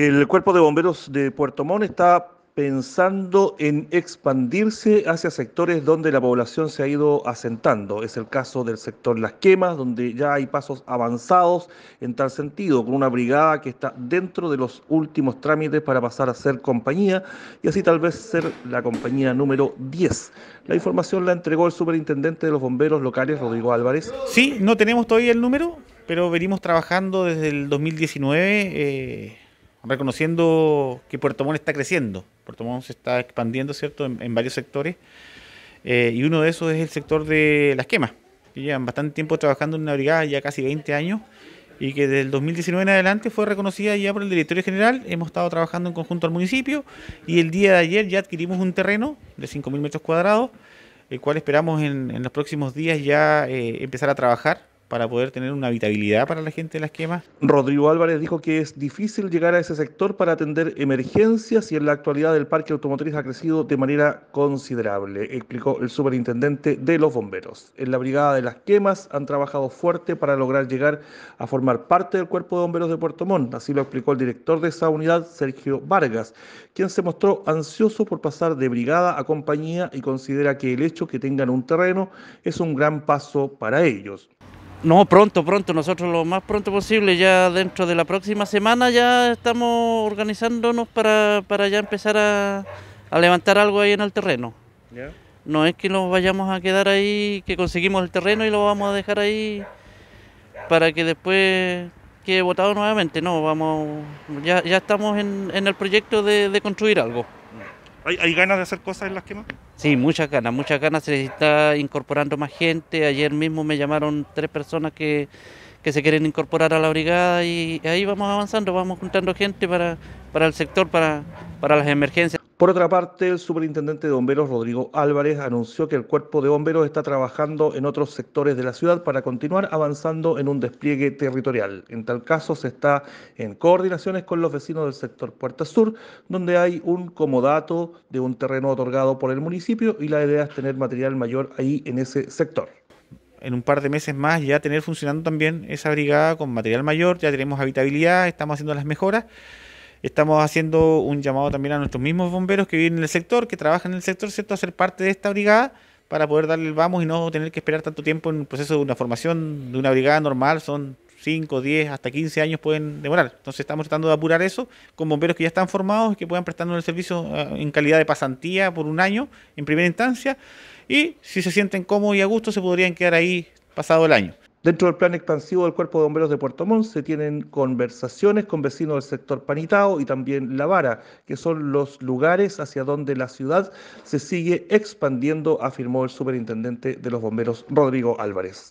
El Cuerpo de Bomberos de Puerto Montt está pensando en expandirse hacia sectores donde la población se ha ido asentando. Es el caso del sector Las Quemas, donde ya hay pasos avanzados en tal sentido, con una brigada que está dentro de los últimos trámites para pasar a ser compañía y así tal vez ser la compañía número 10. La información la entregó el superintendente de los bomberos locales, Rodrigo Álvarez. Sí, no tenemos todavía el número, pero venimos trabajando desde el 2019 reconociendo que Puerto Montt está creciendo. Puerto Montt se está expandiendo, ¿cierto?, en, varios sectores. Eh, y uno de esos es el sector de las quemas, que llevan bastante tiempo trabajando en una brigada, ya casi 20 años, y que desde el 2019 en adelante fue reconocida ya por el directorio general. Hemos estado trabajando en conjunto al municipio y el día de ayer ya adquirimos un terreno de 5.000 metros cuadrados, el cual esperamos en, los próximos días ya eh, empezar a trabajar para poder tener una habitabilidad para la gente de las quemas? Rodrigo Álvarez dijo que es difícil llegar a ese sector para atender emergencias y en la actualidad el parque automotriz ha crecido de manera considerable, explicó el superintendente de los bomberos. En la brigada de las quemas han trabajado fuerte para lograr llegar a formar parte del cuerpo de bomberos de Puerto Montt, así lo explicó el director de esa unidad, Sergio Vargas, quien se mostró ansioso por pasar de brigada a compañía y considera que el hecho que tengan un terreno es un gran paso para ellos. No, pronto, pronto. Nosotros lo más pronto posible, ya dentro de la próxima semana, ya estamos organizándonos para, para ya empezar a, a, levantar algo ahí en el terreno. No es que nos vayamos a quedar ahí, que conseguimos el terreno y lo vamos a dejar ahí para que después quede votado nuevamente. No, vamos, ya, ya estamos en, en el proyecto de, construir algo. ¿Hay, ¿Hay ganas de hacer cosas en las quemas? Sí, muchas ganas, muchas ganas, se está incorporando más gente. Ayer mismo me llamaron tres personas que, que se quieren incorporar a la brigada y ahí vamos avanzando, vamos juntando gente para, para el sector, para, para las emergencias. Por otra parte, el superintendente de bomberos Rodrigo Álvarez anunció que el cuerpo de bomberos está trabajando en otros sectores de la ciudad para continuar avanzando en un despliegue territorial. En tal caso, se está en coordinaciones con los vecinos del sector Puerta Sur, donde hay un comodato de un terreno otorgado por el municipio y la idea es tener material mayor ahí en ese sector en un par de meses más ya tener funcionando también esa brigada con material mayor, ya tenemos habitabilidad, estamos haciendo las mejoras estamos haciendo un llamado también a nuestros mismos bomberos que viven en el sector, que trabajan en el sector, ¿cierto?, a ser parte de esta brigada para poder darle el vamos y no tener que esperar tanto tiempo en el proceso de una formación de una brigada normal, son 5, 10, hasta 15 años pueden demorar. Entonces estamos tratando de apurar eso con bomberos que ya están formados y que puedan prestarnos el servicio eh, en calidad de pasantía por un año en primera instancia y si se sienten cómodos y a gusto se podrían quedar ahí pasado el año. Dentro del plan expansivo del Cuerpo de Bomberos de Puerto Montt se tienen conversaciones con vecinos del sector Panitao y también La Vara, que son los lugares hacia donde la ciudad se sigue expandiendo, afirmó el superintendente de los bomberos Rodrigo Álvarez.